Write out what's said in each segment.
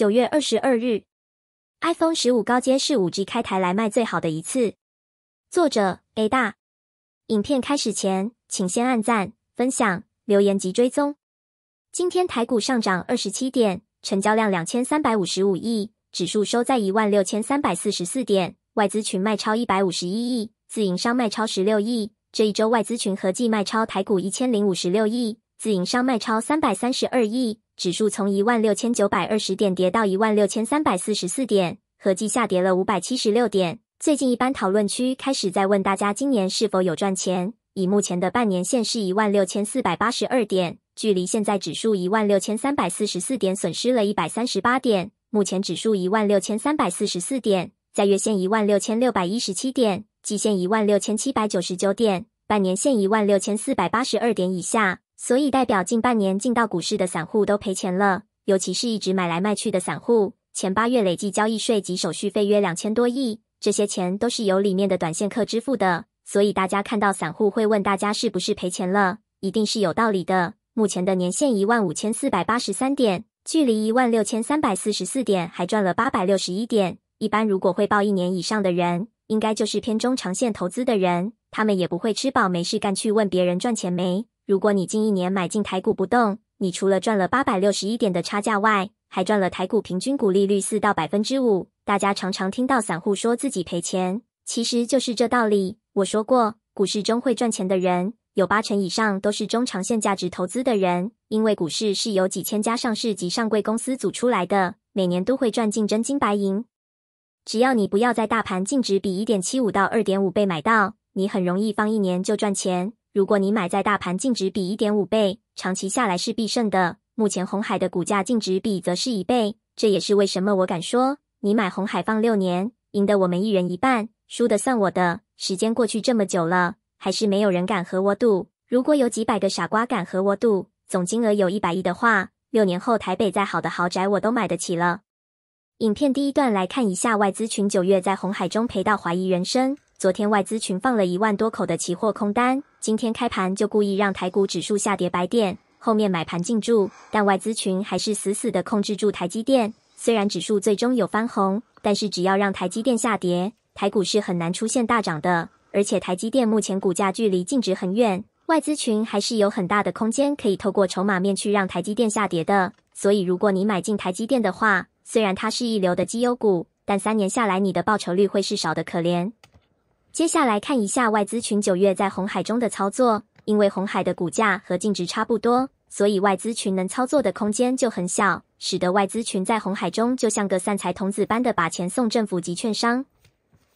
九月二十二日，iPhone 十五高阶是五 G 开台来卖最好的一次。作者：A 大。影片开始前，请先按赞、分享、留言及追踪。今天台股上涨二十七点，成交量两千三百五十五亿，指数收在一万六千三百四十四点。外资群卖超一百五十一亿，自营商卖超十六亿。这一周外资群合计卖超台股一千零五十六亿，自营商卖超三百三十二亿。指数从一万六千九百二十点跌到一万六千三百四十四点，合计下跌了五百七十六点。最近一般讨论区开始在问大家，今年是否有赚钱？以目前的半年线是一万六千四百八十二点，距离现在指数一万六千三百四十四点损失了一百三十八点。目前指数一万六千三百四十四点，在月线一万六千六百一十七点，季线一万六千七百九十九点，半年线一万六千四百八十二点以下。所以代表近半年进到股市的散户都赔钱了，尤其是一直买来卖去的散户，前八月累计交易税及手续费约两千多亿，这些钱都是由里面的短线客支付的。所以大家看到散户会问大家是不是赔钱了，一定是有道理的。目前的年限一万五千四百八十三点，距离一万六千三百四十四点还赚了八百六十一点。一般如果汇报一年以上的人，应该就是偏中长线投资的人，他们也不会吃饱没事干去问别人赚钱没。如果你近一年买进台股不动，你除了赚了八百六十一点的差价外，还赚了台股平均股利率四到百分之五。大家常常听到散户说自己赔钱，其实就是这道理。我说过，股市中会赚钱的人，有八成以上都是中长线价值投资的人，因为股市是由几千家上市及上柜公司组出来的，每年都会赚进真金白银。只要你不要在大盘净值比一点七五到二点五倍买到，你很容易放一年就赚钱。如果你买在大盘净值比一点五倍，长期下来是必胜的。目前红海的股价净值比则是一倍，这也是为什么我敢说，你买红海放六年，赢的我们一人一半，输的算我的。时间过去这么久了，还是没有人敢和我赌。如果有几百个傻瓜敢和我赌，总金额有一百亿的话，六年后台北再好的豪宅我都买得起了。影片第一段来看一下外资群九月在红海中赔到怀疑人生。昨天外资群放了一万多口的期货空单，今天开盘就故意让台股指数下跌白点，后面买盘进驻，但外资群还是死死的控制住台积电。虽然指数最终有翻红，但是只要让台积电下跌，台股是很难出现大涨的。而且台积电目前股价距离净值很远，外资群还是有很大的空间可以透过筹码面去让台积电下跌的。所以如果你买进台积电的话，虽然它是一流的绩优股，但三年下来你的报酬率会是少的可怜。接下来看一下外资群九月在红海中的操作。因为红海的股价和净值差不多，所以外资群能操作的空间就很小，使得外资群在红海中就像个散财童子般的把钱送政府及券商。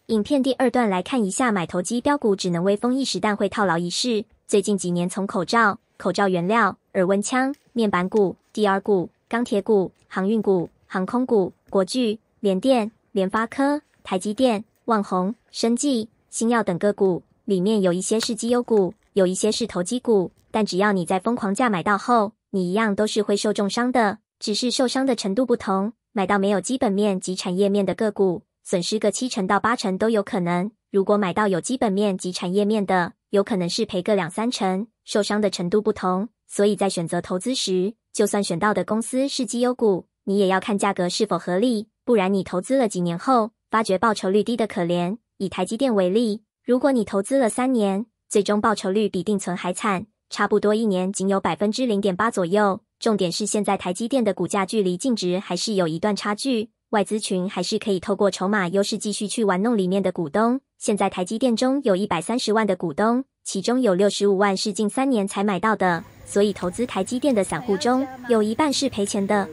影片第二段来看一下，买投机标股只能威风一时，但会套牢一世。最近几年从口罩、口罩原料、耳温枪、面板股、d 二股、钢铁股、航运股、航空股、国巨、联电、联发科、台积电、旺宏、生技。新药等个股里面有一些是绩优股，有一些是投机股，但只要你在疯狂价买到后，你一样都是会受重伤的，只是受伤的程度不同。买到没有基本面及产业面的个股，损失个七成到八成都有可能；如果买到有基本面及产业面的，有可能是赔个两三成，受伤的程度不同。所以在选择投资时，就算选到的公司是绩优股，你也要看价格是否合理，不然你投资了几年后，发觉报酬率低的可怜。以台积电为例，如果你投资了三年，最终报酬率比定存还惨，差不多一年仅有百分之零点八左右。重点是现在台积电的股价距离净值还是有一段差距，外资群还是可以透过筹码优势继续去玩弄里面的股东。现在台积电中有一百三十万的股东，其中有六十五万是近三年才买到的，所以投资台积电的散户中有一半是赔钱的。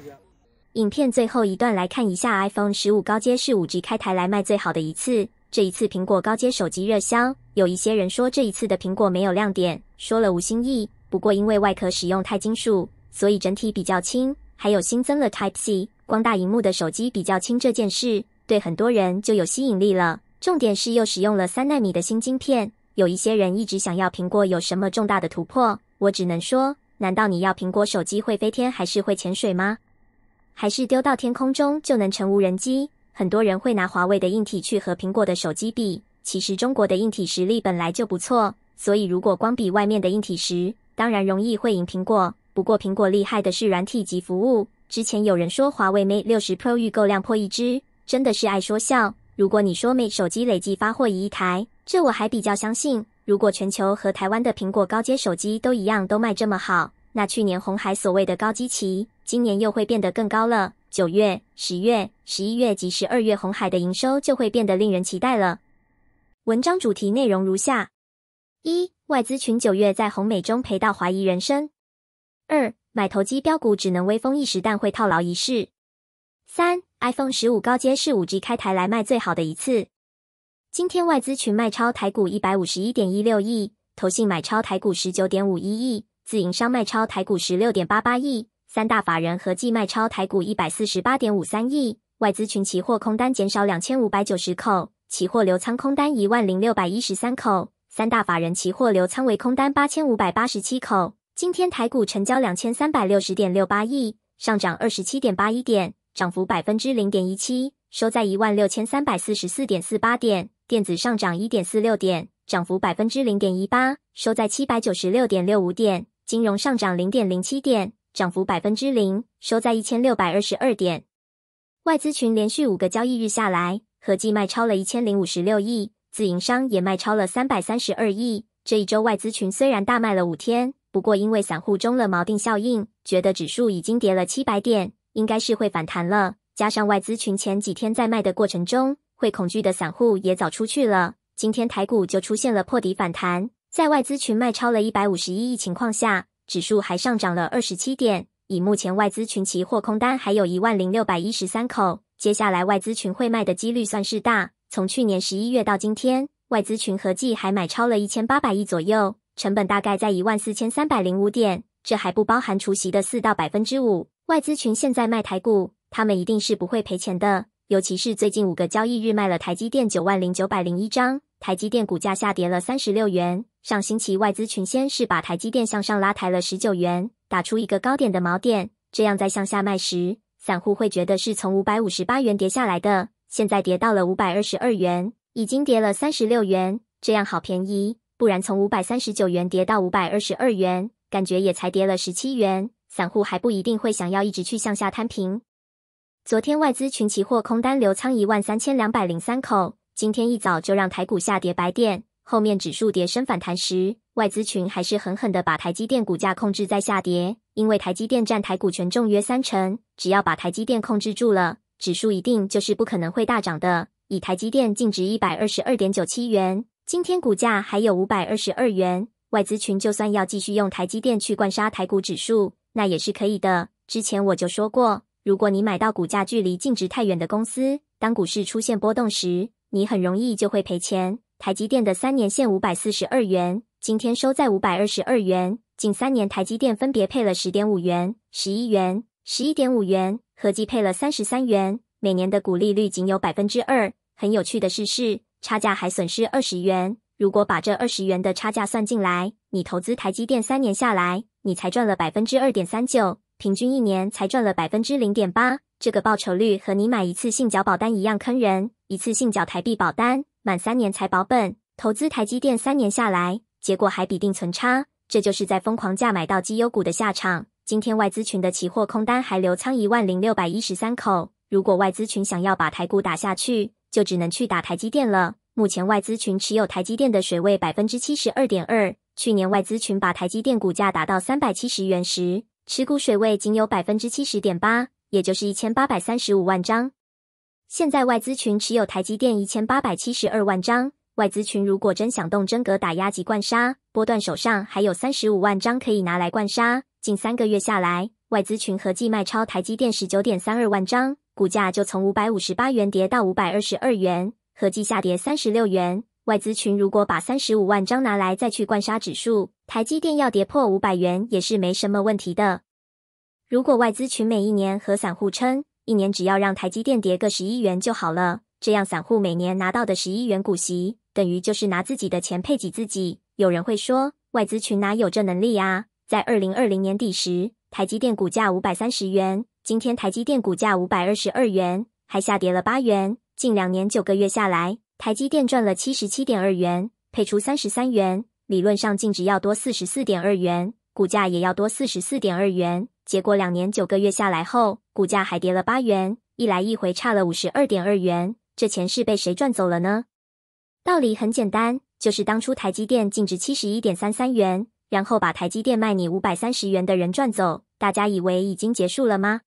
影片最后一段来看一下，iPhone 十五高阶是五 G 开台来卖最好的一次。这一次苹果高阶手机热销，有一些人说这一次的苹果没有亮点，说了无新意。不过因为外壳使用钛金属，所以整体比较轻，还有新增了 Type C，光大荧幕的手机比较轻这件事，对很多人就有吸引力了。重点是又使用了三纳米的新晶片，有一些人一直想要苹果有什么重大的突破。我只能说，难道你要苹果手机会飞天，还是会潜水吗？还是丢到天空中就能成无人机？很多人会拿华为的硬体去和苹果的手机比，其实中国的硬体实力本来就不错，所以如果光比外面的硬体时，当然容易会赢苹果。不过苹果厉害的是软体及服务。之前有人说华为 Mate 六十 Pro 预购量破一只，真的是爱说笑。如果你说 Mate 手机累计发货一亿台，这我还比较相信。如果全球和台湾的苹果高阶手机都一样都卖这么好，那去年红海所谓的高基期，今年又会变得更高了。九月、十月、十一月及十二月，红海的营收就会变得令人期待了。文章主题内容如下：一、外资群九月在红美中赔到怀疑人生；二、买投机标股只能威风一时，但会套牢一世；三、iPhone 十五高阶是五 G 开台来卖最好的一次。今天外资群卖超台股一百五十一点一六亿，投信买超台股十九点五一亿，自营商卖超台股十六点八八亿。三大法人合计卖超台股一百四十八点五三亿，外资群期货空单减少两千五百九十口，期货留仓空单一万零六百一十三口，三大法人期货留仓为空单八千五百八十七口。今天台股成交两千三百六十点六八亿，上涨二十七点八一点，涨幅百分之零点一七，收在一万六千三百四十四点四八点，电子上涨一点四六点，涨幅百分之零点一八，收在七百九十六点六五点，金融上涨零点零七点。涨幅百分之零，收在一千六百二十二点。外资群连续五个交易日下来，合计卖超了一千零五十六亿，自营商也卖超了三百三十二亿。这一周外资群虽然大卖了五天，不过因为散户中了锚定效应，觉得指数已经跌了七百点，应该是会反弹了。加上外资群前几天在卖的过程中，会恐惧的散户也早出去了，今天台股就出现了破底反弹。在外资群卖超了一百五十一亿情况下。指数还上涨了二十七点，以目前外资群旗货空单还有一万零六百一十三口，接下来外资群会卖的几率算是大。从去年十一月到今天，外资群合计还买超了一千八百亿左右，成本大概在一万四千三百零五点，这还不包含除息的四到百分之五。外资群现在卖台股，他们一定是不会赔钱的，尤其是最近五个交易日卖了台积电九万零九百零一张。台积电股价下跌了三十六元。上星期外资群先是把台积电向上拉抬了十九元，打出一个高点的锚点，这样在向下卖时，散户会觉得是从五百五十八元跌下来的。现在跌到了五百二十二元，已经跌了三十六元，这样好便宜。不然从五百三十九元跌到五百二十二元，感觉也才跌了十七元，散户还不一定会想要一直去向下摊平。昨天外资群期货空单流仓一万三千两百零三口。今天一早就让台股下跌，白电后面指数跌升反弹时，外资群还是狠狠地把台积电股价控制在下跌。因为台积电占台股权重约三成，只要把台积电控制住了，指数一定就是不可能会大涨的。以台积电净值一百二十二点九七元，今天股价还有五百二十二元，外资群就算要继续用台积电去灌杀台股指数，那也是可以的。之前我就说过，如果你买到股价距离净值太远的公司，当股市出现波动时，你很容易就会赔钱。台积电的三年限五百四十二元，今天收在五百二十二元。近三年台积电分别配了十点五元、十一元、十一点五元，合计配了三十三元。每年的股利率仅有百分之二。很有趣的事是，差价还损失二十元。如果把这二十元的差价算进来，你投资台积电三年下来，你才赚了百分之二点三九，平均一年才赚了百分之零点八。这个报酬率和你买一次性缴保单一样坑人。一次性缴台币保单，满三年才保本。投资台积电三年下来，结果还比定存差，这就是在疯狂价买到绩优股的下场。今天外资群的期货空单还留仓一万零六百一十三口，如果外资群想要把台股打下去，就只能去打台积电了。目前外资群持有台积电的水位百分之七十二点二，去年外资群把台积电股价打到三百七十元时，持股水位仅有百分之七十点八，也就是一千八百三十五万张。现在外资群持有台积电一千八百七十二万张，外资群如果真想动真格打压及灌杀，波段手上还有三十五万张可以拿来灌杀。近三个月下来，外资群合计卖超台积电十九点三二万张，股价就从五百五十八元跌到五百二十二元，合计下跌三十六元。外资群如果把三十五万张拿来再去灌杀指数，台积电要跌破五百元也是没什么问题的。如果外资群每一年和散户称一年只要让台积电跌个十亿元就好了，这样散户每年拿到的十亿元股息，等于就是拿自己的钱配给自己。有人会说，外资群哪有这能力啊？在二零二零年底时，台积电股价五百三十元，今天台积电股价五百二十二元，还下跌了八元。近两年九个月下来，台积电赚了七十七点二元，配出三十三元，理论上净值要多四十四点二元，股价也要多四十四点二元。结果两年九个月下来后，股价还跌了八元，一来一回差了五十二点二元。这钱是被谁赚走了呢？道理很简单，就是当初台积电净值七十一点三三元，然后把台积电卖你五百三十元的人赚走。大家以为已经结束了吗？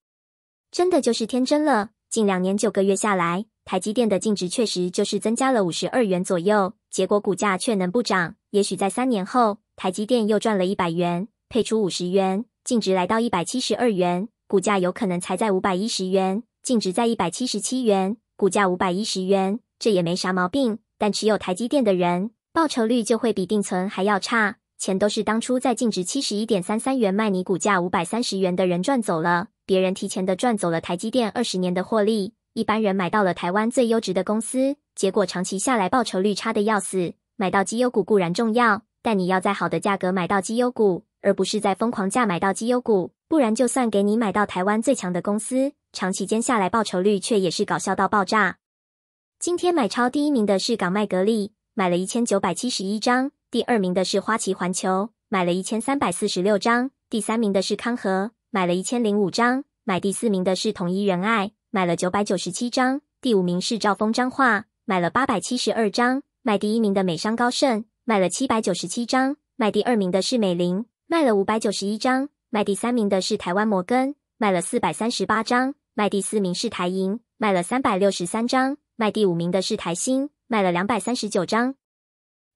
真的就是天真了。近两年九个月下来，台积电的净值确实就是增加了五十二元左右，结果股价却能不涨？也许在三年后，台积电又赚了一百元，配出五十元。净值来到一百七十二元，股价有可能才在五百一十元，净值在一百七十七元，股价五百一十元，这也没啥毛病。但持有台积电的人，报酬率就会比定存还要差，钱都是当初在净值七十一点三三元卖你股价五百三十元的人赚走了，别人提前的赚走了台积电二十年的获利。一般人买到了台湾最优质的公司，结果长期下来报酬率差的要死。买到绩优股固然重要，但你要在好的价格买到绩优股。而不是在疯狂价买到绩优股，不然就算给你买到台湾最强的公司，长期间下来报酬率却也是搞笑到爆炸。今天买超第一名的是港麦格力，买了一千九百七十一张；第二名的是花旗环球，买了一千三百四十六张；第三名的是康和，买了一千零五张；买第四名的是统一仁爱，买了九百九十七张；第五名是兆丰彰化，买了八百七十二张；买第一名的美商高盛，买了七百九十七张；买第二名的是美林。卖了五百九十一张，卖第三名的是台湾摩根，卖了四百三十八张；卖第四名是台银，卖了三百六十三张；卖第五名的是台兴，卖了两百三十九张。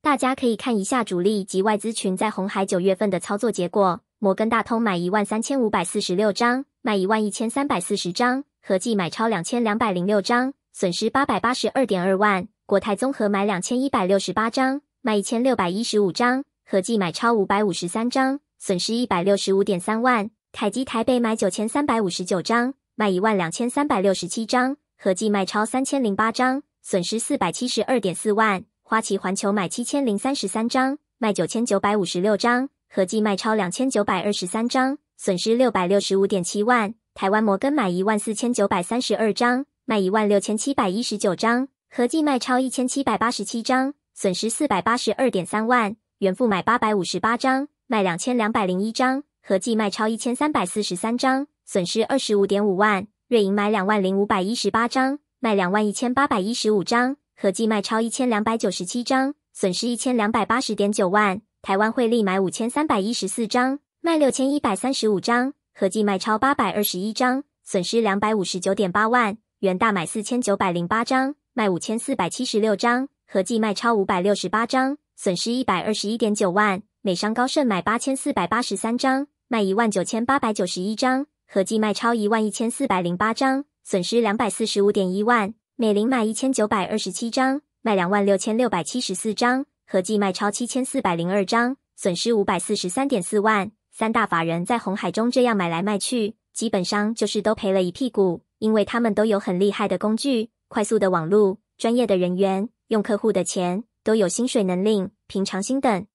大家可以看一下主力及外资群在红海九月份的操作结果：摩根大通买一万三千五百四十六张，卖一万一千三百四十张，合计买超两千两百零六张，损失八百八十二点二万；国泰综合买两千一百六十八张，卖一千六百一十五张。合计买超五百五十三张，损失一百六十五点三万。凯基台北买九千三百五十九张，卖一万两千三百六十七张，合计卖超三千零八张，损失四百七十二点四万。花旗环球买七千零三十三张，卖九千九百五十六张，合计卖超两千九百二十三张，损失六百六十五点七万。台湾摩根买一万四千九百三十二张，卖一万六千七百一十九张，合计卖超一千七百八十七张，损失四百八十二点三万。原富买八百五十八张，卖两千两百零一张，合计卖超一千三百四十三张，损失二十五点五万。瑞银买两万零五百一十八张，卖两万一千八百一十五张，合计卖超一千两百九十七张，损失一千两百八十点九万。台湾汇利买五千三百一十四张，卖六千一百三十五张，合计卖超八百二十一张，损失两百五十九点八万。元大买四千九百零八张，卖五千四百七十六张，合计卖超五百六十八张。损失一百二十一点九万，美商高盛买八千四百八十三张，卖一万九千八百九十一张，合计卖超一万一千四百零八张，损失两百四十五点一万。美林买一千九百二十七张，卖两万六千六百七十四张，合计卖超七千四百零二张，损失五百四十三点四万。三大法人在红海中这样买来卖去，基本上就是都赔了一屁股，因为他们都有很厉害的工具，快速的网路，专业的人员，用客户的钱。都有薪水能力、平常心等。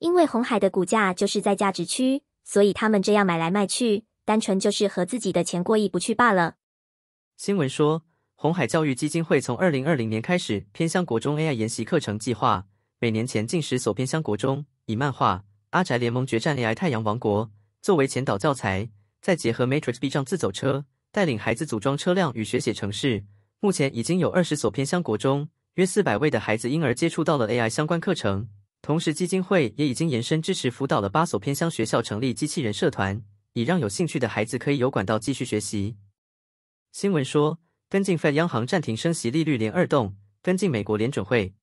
因为红海的股价就是在价值区，所以他们这样买来卖去，单纯就是和自己的钱过意不去罢了。新闻说，红海教育基金会从二零二零年开始，偏乡国中 AI 研习课程计划，每年前进十所偏乡国中，以漫画《阿宅联盟决战 AI 太阳王国》作为前导教材，再结合 Matrix B 站自走车，带领孩子组装车辆与学写程式。目前已经有二十所偏乡国中。约四百位的孩子、因而接触到了 AI 相关课程，同时基金会也已经延伸支持辅导了八所偏乡学校成立机器人社团，以让有兴趣的孩子可以有管道继续学习。新闻说，跟进 Fed 央行暂停升息利率连二动，跟进美国联准会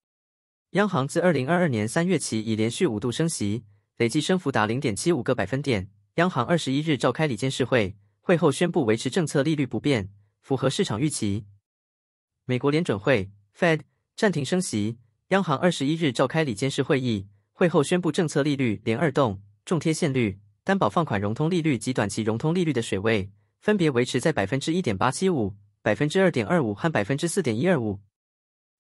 央行自二零二二年三月起已连续五度升息，累计升幅达零点七五个百分点。央行二十一日召开里监事会，会后宣布维持政策利率不变，符合市场预期。美国联准会 Fed。暂停升息。央行二十一日召开里监事会议，会后宣布政策利率连二动，重贴现率、担保放款融通利率及短期融通利率的水位分别维持在百分之一点八七五、百分之二点二五和百分之四点一二五。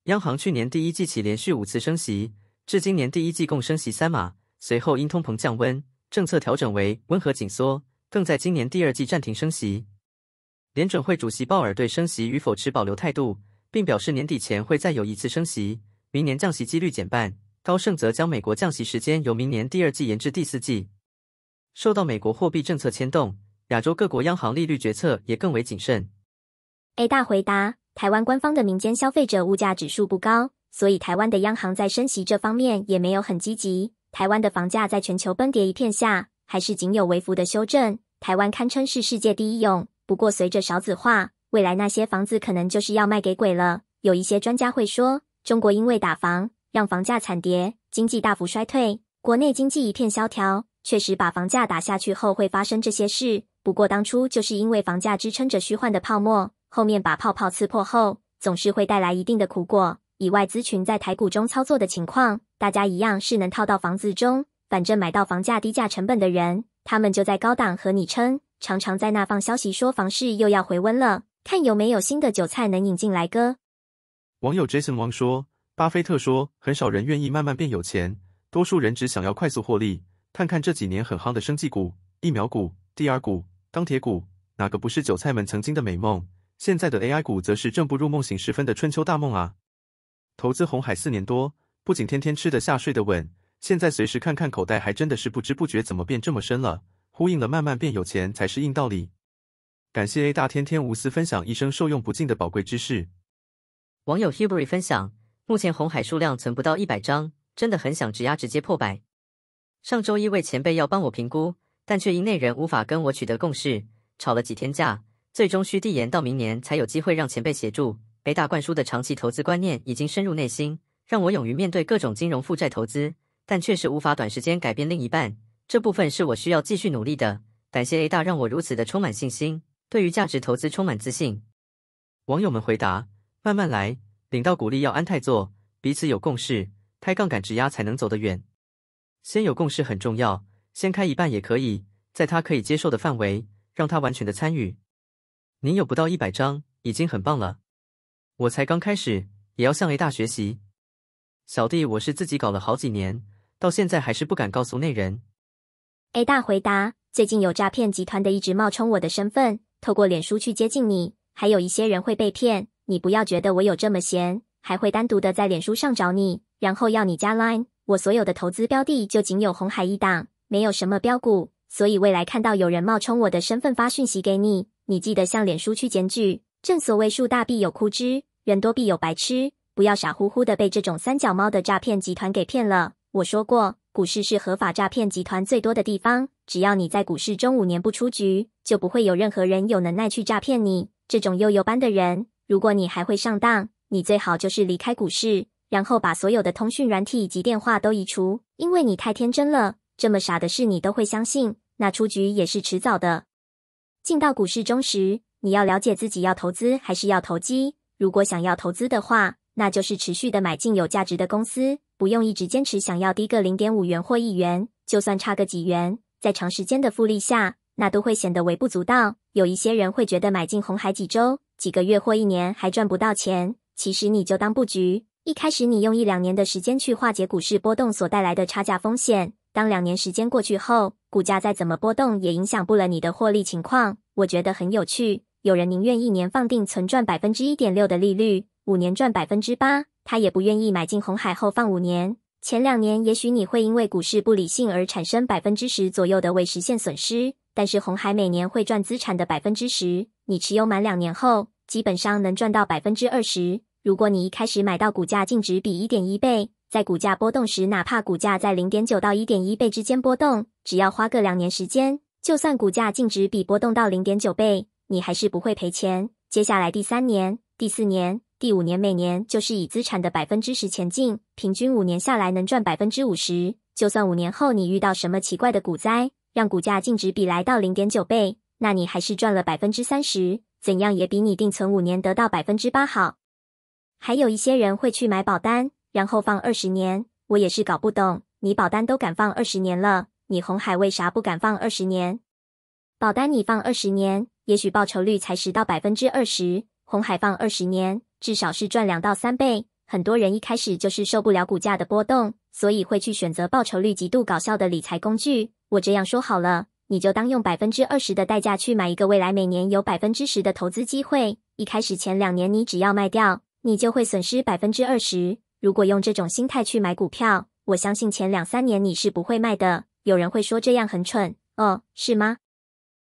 央行去年第一季起连续五次升息，至今年第一季共升息三码，随后因通膨降温，政策调整为温和紧缩，更在今年第二季暂停升息。联准会主席鲍尔对升息与否持保留态度。并表示年底前会再有一次升息，明年降息几率减半。高盛则将美国降息时间由明年第二季延至第四季。受到美国货币政策牵动，亚洲各国央行利率决策也更为谨慎。A 大回答：台湾官方的民间消费者物价指数不高，所以台湾的央行在升息这方面也没有很积极。台湾的房价在全球崩跌一片下，还是仅有微幅的修正。台湾堪称是世界第一勇，不过随着少子化。未来那些房子可能就是要卖给鬼了。有一些专家会说，中国因为打房让房价惨跌，经济大幅衰退，国内经济一片萧条。确实，把房价打下去后会发生这些事。不过，当初就是因为房价支撑着虚幻的泡沫，后面把泡泡刺破后，总是会带来一定的苦果。以外资群在台股中操作的情况，大家一样是能套到房子中，反正买到房价低价成本的人，他们就在高档和你撑，常常在那放消息说房市又要回温了。看有没有新的韭菜能引进来割。网友 Jason 王说：“巴菲特说，很少人愿意慢慢变有钱，多数人只想要快速获利。看看这几年很夯的生技股、疫苗股、DR 股、钢铁股，哪个不是韭菜们曾经的美梦？现在的 AI 股，则是正步入梦醒时分的春秋大梦啊！投资红海四年多，不仅天天吃得下、睡得稳，现在随时看看口袋，还真的是不知不觉怎么变这么深了？呼应了慢慢变有钱才是硬道理。”感谢 A 大天天无私分享，一生受用不尽的宝贵知识。网友 Hubery 分享：目前红海数量存不到一百张，真的很想直压直接破百。上周一位前辈要帮我评估，但却因内人无法跟我取得共识，吵了几天架，最终需递延到明年才有机会让前辈协助。A 大灌输的长期投资观念已经深入内心，让我勇于面对各种金融负债投资，但却是无法短时间改变另一半。这部分是我需要继续努力的。感谢 A 大让我如此的充满信心。对于价值投资充满自信，网友们回答：慢慢来，领到股利要安泰做，彼此有共识，开杠杆质押才能走得远。先有共识很重要，先开一半也可以，在他可以接受的范围，让他完全的参与。您有不到一百张，已经很棒了。我才刚开始，也要向 A 大学习。小弟，我是自己搞了好几年，到现在还是不敢告诉内人。A 大回答：最近有诈骗集团的一直冒充我的身份。透过脸书去接近你，还有一些人会被骗，你不要觉得我有这么闲，还会单独的在脸书上找你，然后要你加 Line。我所有的投资标的就仅有红海一档，没有什么标股，所以未来看到有人冒充我的身份发讯息给你，你记得向脸书去检举。正所谓树大必有枯枝，人多必有白痴，不要傻乎乎的被这种三脚猫的诈骗集团给骗了。我说过。股市是合法诈骗集团最多的地方。只要你在股市中五年不出局，就不会有任何人有能耐去诈骗你这种幼幼般的人。如果你还会上当，你最好就是离开股市，然后把所有的通讯软体以及电话都移除，因为你太天真了，这么傻的事你都会相信，那出局也是迟早的。进到股市中时，你要了解自己要投资还是要投机。如果想要投资的话，那就是持续的买进有价值的公司。不用一直坚持想要低个零点五元或一元，就算差个几元，在长时间的复利下，那都会显得微不足道。有一些人会觉得买进红海几周、几个月或一年还赚不到钱，其实你就当布局，一开始你用一两年的时间去化解股市波动所带来的差价风险。当两年时间过去后，股价再怎么波动也影响不了你的获利情况。我觉得很有趣，有人宁愿一年放定存赚百分之一点六的利率，五年赚百分之八。他也不愿意买进红海后放五年。前两年，也许你会因为股市不理性而产生百分之十左右的未实现损失。但是红海每年会赚资产的百分之十，你持有满两年后，基本上能赚到百分之二十。如果你一开始买到股价净值比一点一倍，在股价波动时，哪怕股价在零点九到一点一倍之间波动，只要花个两年时间，就算股价净值比波动到零点九倍，你还是不会赔钱。接下来第三年、第四年。第五年每年就是以资产的百分之十前进，平均五年下来能赚百分之五十。就算五年后你遇到什么奇怪的股灾，让股价净值比来到零点九倍，那你还是赚了百分之三十，怎样也比你定存五年得到百分之八好。还有一些人会去买保单，然后放二十年，我也是搞不懂，你保单都敢放二十年了，你红海为啥不敢放二十年？保单你放二十年，也许报酬率才十到百分之二十，红海放二十年。至少是赚两到三倍。很多人一开始就是受不了股价的波动，所以会去选择报酬率极度搞笑的理财工具。我这样说好了，你就当用百分之二十的代价去买一个未来每年有百分之十的投资机会。一开始前两年你只要卖掉，你就会损失百分之二十。如果用这种心态去买股票，我相信前两三年你是不会卖的。有人会说这样很蠢，哦，是吗？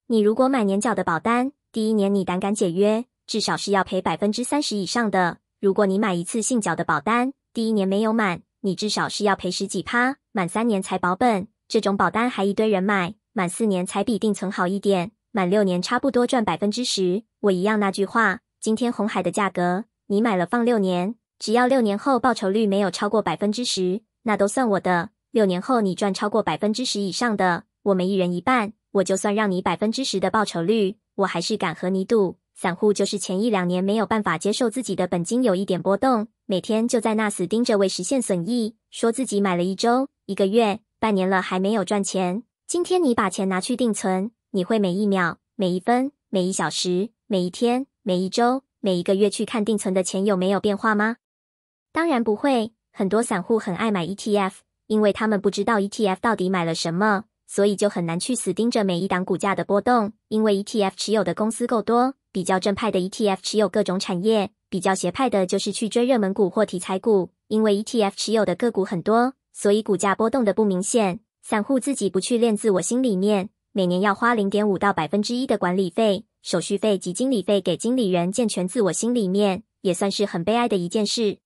你如果买年缴的保单，第一年你胆敢解约？至少是要赔百分之三十以上的。如果你买一次性缴的保单，第一年没有满，你至少是要赔十几趴。满三年才保本，这种保单还一堆人买，满四年才比定存好一点，满六年差不多赚百分之十。我一样那句话，今天红海的价格，你买了放六年，只要六年后报酬率没有超过百分之十，那都算我的。六年后你赚超过百分之十以上的，我们一人一半。我就算让你百分之十的报酬率，我还是敢和你赌。散户就是前一两年没有办法接受自己的本金有一点波动，每天就在那死盯着未实现损益，说自己买了一周、一个月、半年了还没有赚钱。今天你把钱拿去定存，你会每一秒、每一分、每一小时、每一天、每一周、每一个月去看定存的钱有没有变化吗？当然不会。很多散户很爱买 ETF，因为他们不知道 ETF 到底买了什么，所以就很难去死盯着每一档股价的波动，因为 ETF 持有的公司够多。比较正派的 ETF 持有各种产业，比较邪派的就是去追热门股或题材股。因为 ETF 持有的个股很多，所以股价波动的不明显。散户自己不去练自我心里面，每年要花零点五到百分之一的管理费、手续费及经理费给经理人健全自我心里面，也算是很悲哀的一件事。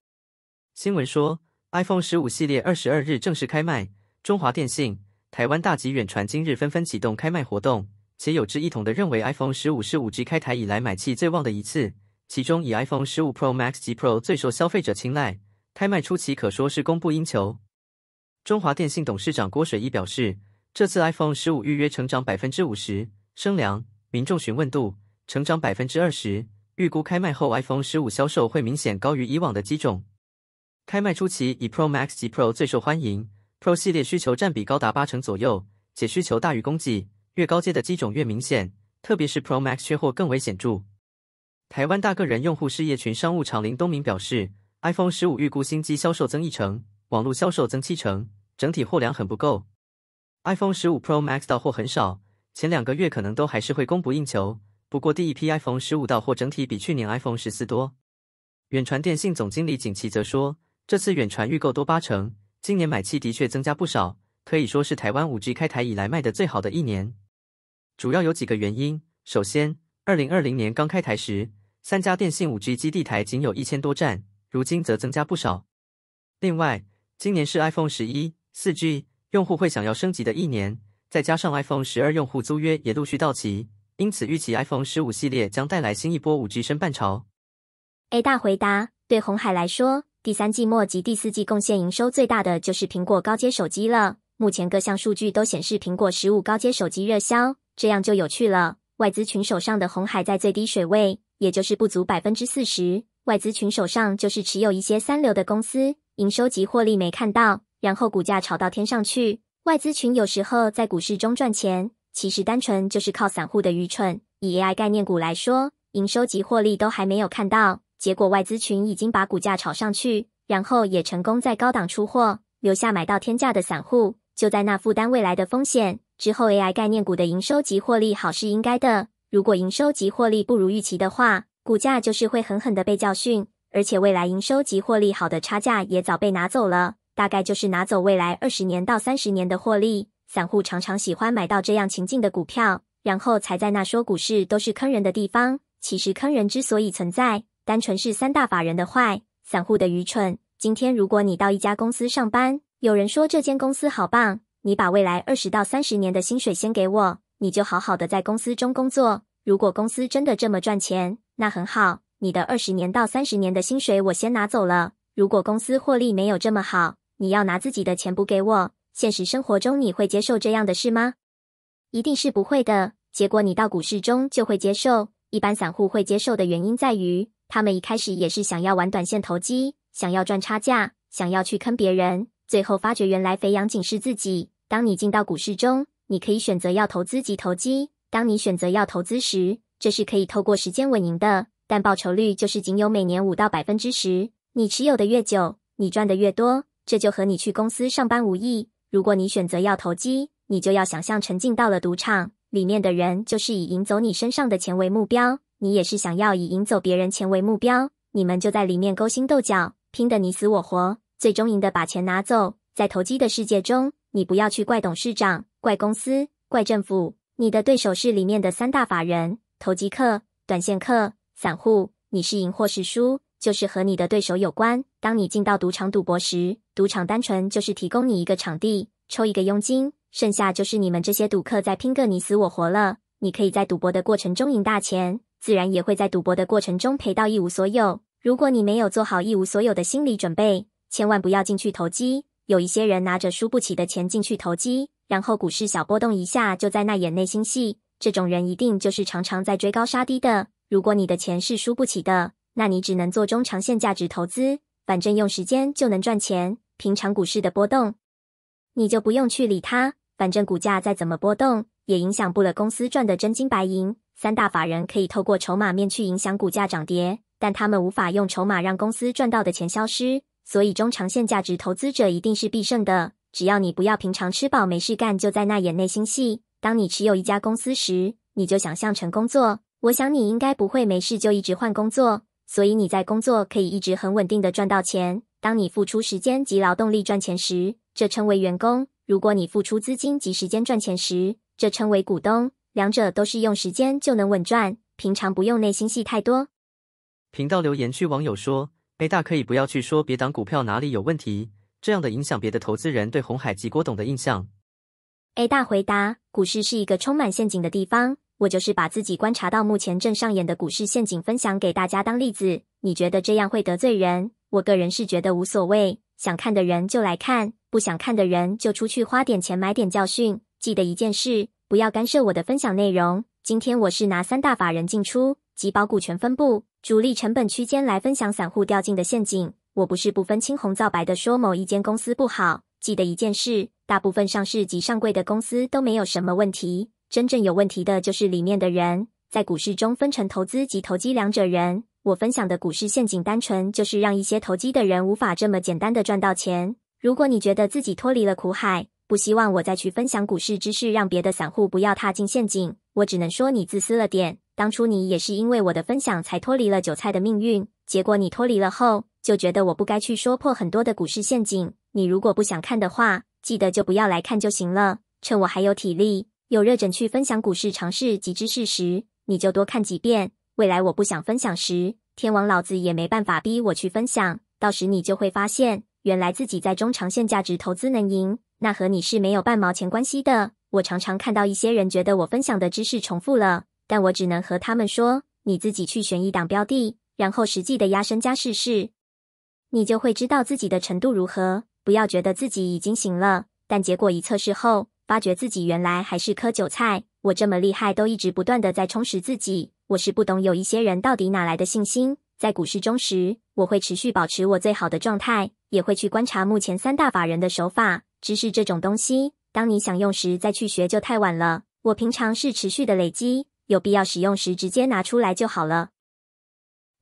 新闻说，iPhone 十五系列二十二日正式开卖，中华电信、台湾大吉远传今日纷纷启动开卖活动。且有之，一统的认为，iPhone 十五是五 G 开台以来买气最旺的一次，其中以 iPhone 十五 Pro Max 及 Pro 最受消费者青睐。开卖初期可说是供不应求。中华电信董事长郭水一表示，这次 iPhone 十五预约成长百分之五十，升量，民众询问度成长百分之二十，预估开卖后 iPhone 十五销售会明显高于以往的机种。开卖初期以 Pro Max 及 Pro 最受欢迎，Pro 系列需求占比高达八成左右，且需求大于供给。越高阶的机种越明显，特别是 Pro Max 缺货更为显著。台湾大个人用户事业群商务长林东明表示，iPhone 十五预估新机销售增一成，网络销售增七成，整体货量很不够。iPhone 十五 Pro Max 到货很少，前两个月可能都还是会供不应求。不过第一批 iPhone 十五到货整体比去年 iPhone 十四多。远传电信总经理景琦则说，这次远传预购多八成，今年买气的确增加不少，可以说是台湾 5G 开台以来卖的最好的一年。主要有几个原因。首先，二零二零年刚开台时，三家电信五 G 基地台仅有一千多站，如今则增加不少。另外，今年是 iPhone 十一四 G 用户会想要升级的一年，再加上 iPhone 十二用户租约也陆续到期，因此预期 iPhone 十五系列将带来新一波五 G 升半潮。A 大回答：对红海来说，第三季末及第四季贡献营收最大的就是苹果高阶手机了。目前各项数据都显示，苹果十五高阶手机热销。这样就有趣了。外资群手上的红海在最低水位，也就是不足百分之四十。外资群手上就是持有一些三流的公司，营收及获利没看到，然后股价炒到天上去。外资群有时候在股市中赚钱，其实单纯就是靠散户的愚蠢。以 AI 概念股来说，营收及获利都还没有看到，结果外资群已经把股价炒上去，然后也成功在高档出货，留下买到天价的散户，就在那负担未来的风险。之后，AI 概念股的营收及获利好是应该的。如果营收及获利不如预期的话，股价就是会狠狠的被教训。而且未来营收及获利好的差价也早被拿走了，大概就是拿走未来二十年到三十年的获利。散户常常喜欢买到这样情境的股票，然后才在那说股市都是坑人的地方。其实坑人之所以存在，单纯是三大法人的坏，散户的愚蠢。今天如果你到一家公司上班，有人说这间公司好棒。你把未来二十到三十年的薪水先给我，你就好好的在公司中工作。如果公司真的这么赚钱，那很好，你的二十年到三十年的薪水我先拿走了。如果公司获利没有这么好，你要拿自己的钱补给我。现实生活中你会接受这样的事吗？一定是不会的。结果你到股市中就会接受。一般散户会接受的原因在于，他们一开始也是想要玩短线投机，想要赚差价，想要去坑别人，最后发觉原来肥羊仅是自己。当你进到股市中，你可以选择要投资及投机。当你选择要投资时，这是可以透过时间稳赢的，但报酬率就是仅有每年五到百分之十。你持有的越久，你赚的越多，这就和你去公司上班无异。如果你选择要投机，你就要想象沉浸到了赌场里面的人，就是以赢走你身上的钱为目标。你也是想要以赢走别人钱为目标，你们就在里面勾心斗角，拼得你死我活，最终赢得把钱拿走。在投机的世界中。你不要去怪董事长、怪公司、怪政府。你的对手是里面的三大法人、投机客、短线客、散户。你是赢或是输，就是和你的对手有关。当你进到赌场赌博时，赌场单纯就是提供你一个场地，抽一个佣金，剩下就是你们这些赌客在拼个你死我活了。你可以在赌博的过程中赢大钱，自然也会在赌博的过程中赔到一无所有。如果你没有做好一无所有的心理准备，千万不要进去投机。有一些人拿着输不起的钱进去投机，然后股市小波动一下，就在那演内心戏。这种人一定就是常常在追高杀低的。如果你的钱是输不起的，那你只能做中长线价值投资，反正用时间就能赚钱。平常股市的波动，你就不用去理它，反正股价再怎么波动也影响不了公司赚的真金白银。三大法人可以透过筹码面去影响股价涨跌，但他们无法用筹码让公司赚到的钱消失。所以中长线价值投资者一定是必胜的，只要你不要平常吃饱没事干就在那演内心戏。当你持有一家公司时，你就想象成工作。我想你应该不会没事就一直换工作，所以你在工作可以一直很稳定的赚到钱。当你付出时间及劳动力赚钱时，这称为员工；如果你付出资金及时间赚钱时，这称为股东。两者都是用时间就能稳赚，平常不用内心戏太多。频道留言区网友说。A 大可以不要去说别党股票哪里有问题，这样的影响别的投资人对红海及郭董的印象。A 大回答：股市是一个充满陷阱的地方，我就是把自己观察到目前正上演的股市陷阱分享给大家当例子。你觉得这样会得罪人？我个人是觉得无所谓，想看的人就来看，不想看的人就出去花点钱买点教训。记得一件事，不要干涉我的分享内容。今天我是拿三大法人进出及保股权分布。主力成本区间来分享散户掉进的陷阱。我不是不分青红皂白的说某一间公司不好。记得一件事，大部分上市及上柜的公司都没有什么问题，真正有问题的就是里面的人。在股市中分成投资及投机两者人。我分享的股市陷阱，单纯就是让一些投机的人无法这么简单的赚到钱。如果你觉得自己脱离了苦海，不希望我再去分享股市知识，让别的散户不要踏进陷阱，我只能说你自私了点。当初你也是因为我的分享才脱离了韭菜的命运。结果你脱离了后，就觉得我不该去说破很多的股市陷阱。你如果不想看的话，记得就不要来看就行了。趁我还有体力、有热忱去分享股市常识及知识时，你就多看几遍。未来我不想分享时，天王老子也没办法逼我去分享。到时你就会发现，原来自己在中长线价值投资能赢，那和你是没有半毛钱关系的。我常常看到一些人觉得我分享的知识重复了。但我只能和他们说，你自己去选一档标的，然后实际的压身家试试，你就会知道自己的程度如何。不要觉得自己已经行了，但结果一测试后，发觉自己原来还是颗韭菜。我这么厉害，都一直不断的在充实自己。我是不懂有一些人到底哪来的信心。在股市中时，我会持续保持我最好的状态，也会去观察目前三大法人的手法。知识这种东西，当你想用时再去学就太晚了。我平常是持续的累积。有必要使用时直接拿出来就好了。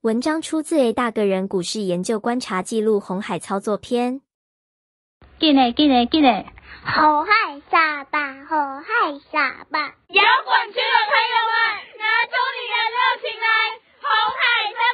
文章出自《A 大个人股市研究观察记录：红海操作篇》。进来，进来，进来！好害傻吧，好害傻吧！摇滚区的朋友们，拿出你的热情来，红海沙！